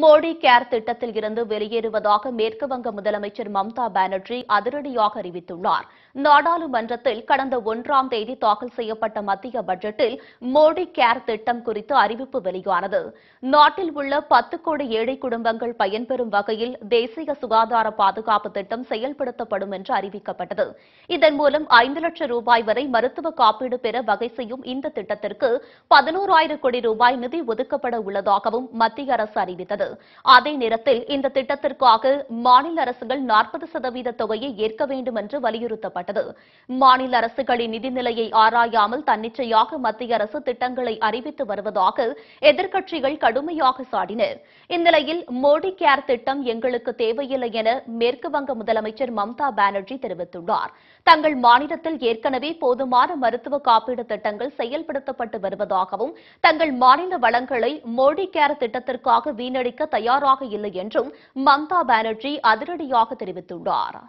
Modi care திட்டத்தில் இருந்து வெளியேறுவதாக மேற்குவங்க முதலமைச்சர் மம்தா பானர்ஜி அதிரடியாக அறிவித்துள்ளார் நாடாளுமன்றத்தில் கடந்த ஒன்றாம் தேதி தாக்கல் செய்யப்பட்ட மத்திய பட்ஜெட்டில் மோடி கேர் திட்டம் குறித்து அறிவிப்பு வெளியானது நாட்டில் உள்ள பத்து கோடி ஏழை குடும்பங்கள் பயன்பெறும் வகையில் தேசிய சுகாதார பாதுகாப்பு திட்டம் செயல்படுத்தப்படும் என்று அறிவிக்கப்பட்டது இதன் மூலம் ஐந்து லட்சம் ரூபாய் வரை மருத்துவ காப்பீடு பெற வகை செய்யும் இந்த திட்டத்திற்கு பதினோராயிரம் கோடி ரூபாய் நிதி ஒதுக்கப்பட உள்ளதாகவும் மத்திய அரசு அறிவித்தது உள்ளது அதே நேரத்தில் இந்த திட்டத்திற்காக மாநில அரசுகள் நாற்பது சதவீத தொகையை ஏற்க வேண்டும் என்று வலியுறுத்தப்பட்டது மாநில அரசுகளின் நிதிநிலையை ஆராயாமல் தன்னிச்சையாக மத்திய அரசு திட்டங்களை அறிவித்து வருவதாக எதிர்க்கட்சிகள் கடுமையாக சாடினர் இந்நிலையில் மோடி கேர் திட்டம் எங்களுக்கு தேவையில்லை என மேற்குவங்க முதலமைச்சர் மம்தா பானர்ஜி தெரிவித்துள்ளார் தங்கள் மாநிலத்தில் ஏற்கனவே போதுமான மருத்துவ காப்பீடு திட்டங்கள் செயல்படுத்தப்பட்டு வருவதாகவும் தங்கள் மாநில வளங்களை மோடி கேர் திட்டத்திற்காக வீணடி அங்கீகரிக்க தயாராக இல்லை என்றும் மம்தா பானர்ஜி அதிரடியாக தெரிவித்துள்ளார்